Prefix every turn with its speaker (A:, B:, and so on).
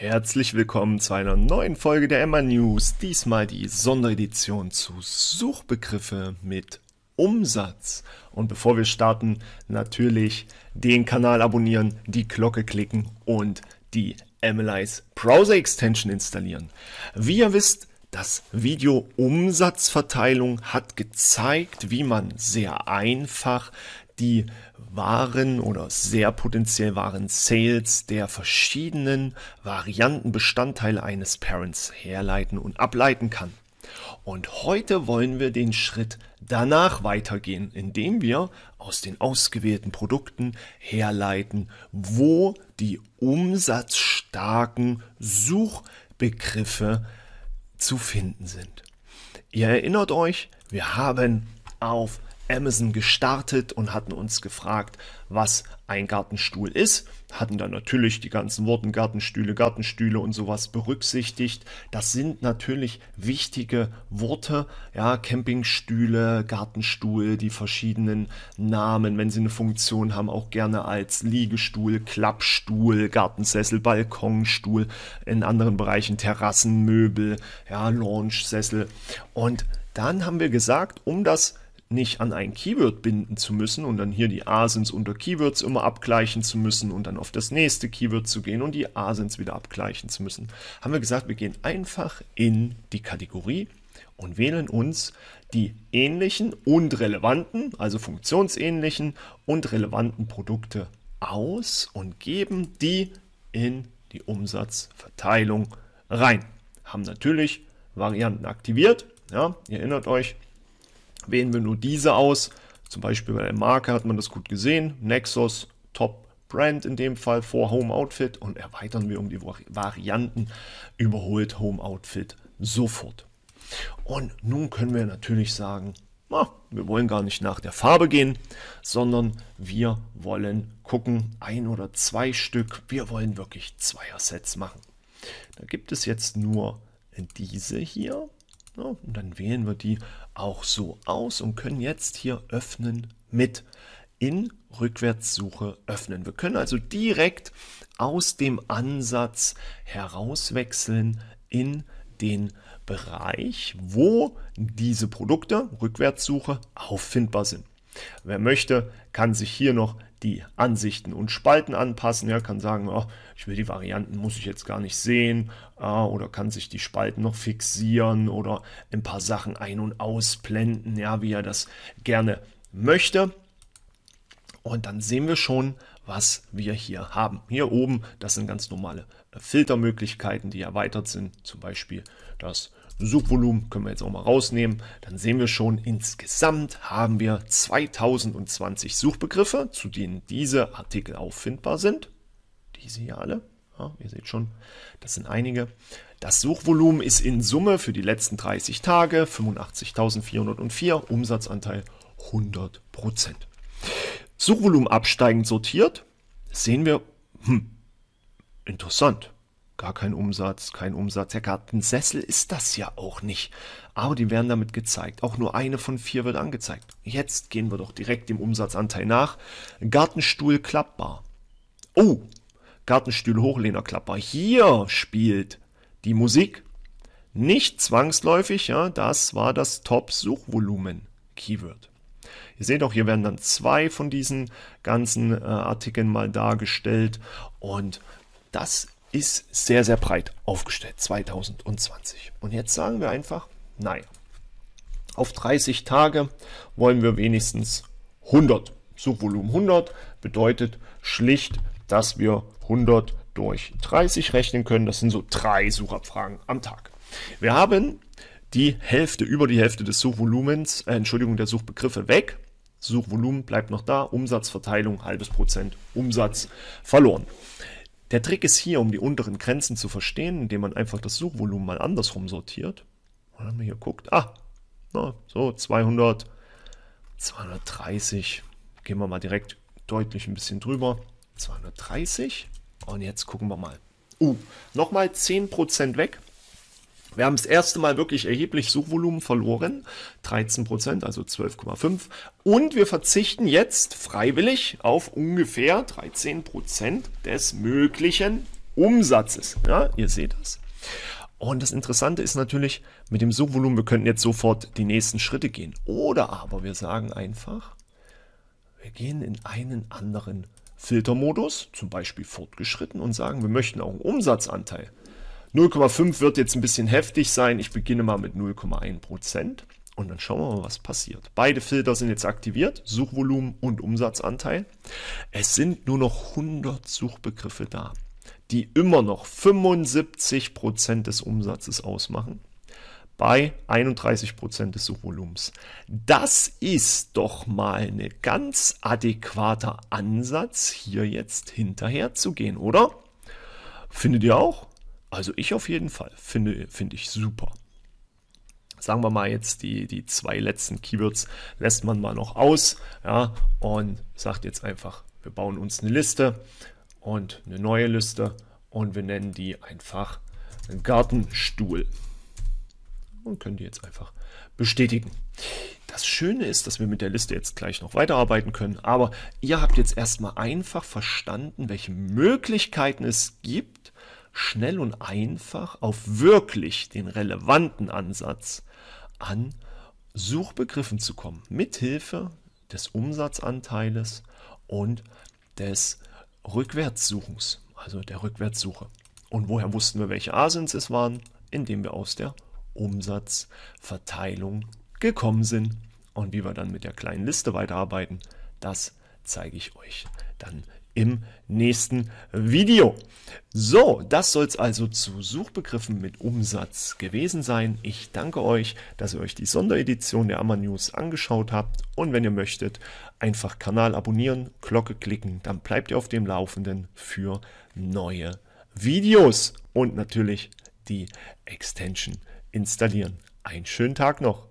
A: Herzlich willkommen zu einer neuen Folge der Emma News. Diesmal die Sonderedition zu Suchbegriffe mit Umsatz. Und bevor wir starten, natürlich den Kanal abonnieren, die Glocke klicken und die MLIs Browser Extension installieren. Wie ihr wisst, das Video Umsatzverteilung hat gezeigt, wie man sehr einfach die wahren oder sehr potenziell waren Sales der verschiedenen Varianten Bestandteile eines Parents herleiten und ableiten kann. Und heute wollen wir den Schritt danach weitergehen, indem wir aus den ausgewählten Produkten herleiten, wo die umsatzstarken Suchbegriffe zu finden sind. Ihr erinnert euch, wir haben auf Amazon gestartet und hatten uns gefragt, was ein Gartenstuhl ist. Hatten dann natürlich die ganzen Worten Gartenstühle, Gartenstühle und sowas berücksichtigt. Das sind natürlich wichtige Worte. Ja, Campingstühle, Gartenstuhl, die verschiedenen Namen, wenn sie eine Funktion haben, auch gerne als Liegestuhl, Klappstuhl, Gartensessel, Balkonstuhl, in anderen Bereichen Terrassenmöbel, ja, Lounge-Sessel. Und dann haben wir gesagt, um das nicht an ein Keyword binden zu müssen und dann hier die Asins unter Keywords immer abgleichen zu müssen und dann auf das nächste Keyword zu gehen und die Asins wieder abgleichen zu müssen, haben wir gesagt, wir gehen einfach in die Kategorie und wählen uns die ähnlichen und relevanten, also funktionsähnlichen und relevanten Produkte aus und geben die in die Umsatzverteilung rein. Haben natürlich Varianten aktiviert. Ja, ihr erinnert euch, wählen wir nur diese aus. Zum Beispiel bei der Marke hat man das gut gesehen. Nexus, Top Brand in dem Fall vor Home Outfit und erweitern wir um die Varianten. Überholt Home Outfit sofort. Und nun können wir natürlich sagen, na, wir wollen gar nicht nach der Farbe gehen, sondern wir wollen gucken, ein oder zwei Stück. Wir wollen wirklich Zweier-Sets machen. Da gibt es jetzt nur diese hier und dann wählen wir die auch so aus und können jetzt hier öffnen mit in Rückwärtssuche öffnen. Wir können also direkt aus dem Ansatz herauswechseln in den Bereich, wo diese Produkte, Rückwärtssuche, auffindbar sind. Wer möchte, kann sich hier noch die Ansichten und Spalten anpassen. Er ja, kann sagen, oh, ich will die Varianten, muss ich jetzt gar nicht sehen. Ah, oder kann sich die Spalten noch fixieren oder ein paar Sachen ein- und ausblenden, ja, wie er das gerne möchte. Und dann sehen wir schon, was wir hier haben. Hier oben, das sind ganz normale äh, Filtermöglichkeiten, die erweitert sind. Zum Beispiel das Suchvolumen können wir jetzt auch mal rausnehmen. Dann sehen wir schon, insgesamt haben wir 2020 Suchbegriffe, zu denen diese Artikel auffindbar sind. Diese hier alle. Ja, ihr seht schon, das sind einige. Das Suchvolumen ist in Summe für die letzten 30 Tage 85.404, Umsatzanteil 100 Suchvolumen absteigend sortiert, sehen wir, hm, interessant. Gar kein Umsatz, kein Umsatz. Der Gartensessel ist das ja auch nicht. Aber die werden damit gezeigt. Auch nur eine von vier wird angezeigt. Jetzt gehen wir doch direkt dem Umsatzanteil nach. Gartenstuhl klappbar. Oh, Gartenstuhl Hochlehner klappbar. Hier spielt die Musik. Nicht zwangsläufig, ja, das war das Top-Suchvolumen-Keyword. Ihr seht auch, hier werden dann zwei von diesen ganzen äh, Artikeln mal dargestellt und das ist sehr, sehr breit aufgestellt, 2020. Und jetzt sagen wir einfach, naja, auf 30 Tage wollen wir wenigstens 100. Suchvolumen 100 bedeutet schlicht, dass wir 100 durch 30 rechnen können. Das sind so drei Suchabfragen am Tag. Wir haben die Hälfte, über die Hälfte des Suchvolumens, äh, Entschuldigung, der Suchbegriffe weg. Suchvolumen bleibt noch da, Umsatzverteilung halbes Prozent, Umsatz verloren. Der Trick ist hier, um die unteren Grenzen zu verstehen, indem man einfach das Suchvolumen mal andersrum sortiert. Und dann hier guckt, ah, na, so 200, 230, gehen wir mal direkt deutlich ein bisschen drüber, 230 und jetzt gucken wir mal. Uh, nochmal 10% weg, wir haben das erste Mal wirklich erheblich Suchvolumen verloren, 13 Prozent, also 12,5. Und wir verzichten jetzt freiwillig auf ungefähr 13 Prozent des möglichen Umsatzes. Ja, ihr seht das. Und das Interessante ist natürlich, mit dem Suchvolumen, wir könnten jetzt sofort die nächsten Schritte gehen. Oder aber wir sagen einfach, wir gehen in einen anderen Filtermodus, zum Beispiel fortgeschritten, und sagen, wir möchten auch einen Umsatzanteil. 0,5 wird jetzt ein bisschen heftig sein. Ich beginne mal mit 0,1% und dann schauen wir mal, was passiert. Beide Filter sind jetzt aktiviert, Suchvolumen und Umsatzanteil. Es sind nur noch 100 Suchbegriffe da, die immer noch 75% des Umsatzes ausmachen bei 31% des Suchvolumens. Das ist doch mal ein ganz adäquater Ansatz, hier jetzt hinterher zu gehen, oder? Findet ihr auch? Also ich auf jeden Fall finde, finde ich super. Sagen wir mal jetzt, die, die zwei letzten Keywords lässt man mal noch aus ja, und sagt jetzt einfach, wir bauen uns eine Liste und eine neue Liste und wir nennen die einfach Gartenstuhl. Und können die jetzt einfach bestätigen. Das Schöne ist, dass wir mit der Liste jetzt gleich noch weiterarbeiten können, aber ihr habt jetzt erstmal einfach verstanden, welche Möglichkeiten es gibt, schnell und einfach auf wirklich den relevanten Ansatz an Suchbegriffen zu kommen, mithilfe des Umsatzanteiles und des Rückwärtssuchens, also der Rückwärtssuche. Und woher wussten wir, welche Asins es waren? Indem wir aus der Umsatzverteilung gekommen sind. Und wie wir dann mit der kleinen Liste weiterarbeiten, das zeige ich euch dann im nächsten Video. So, das soll es also zu Suchbegriffen mit Umsatz gewesen sein. Ich danke euch, dass ihr euch die Sonderedition der Ammer News angeschaut habt und wenn ihr möchtet, einfach Kanal abonnieren, Glocke klicken, dann bleibt ihr auf dem Laufenden für neue Videos und natürlich die Extension installieren. Einen schönen Tag noch!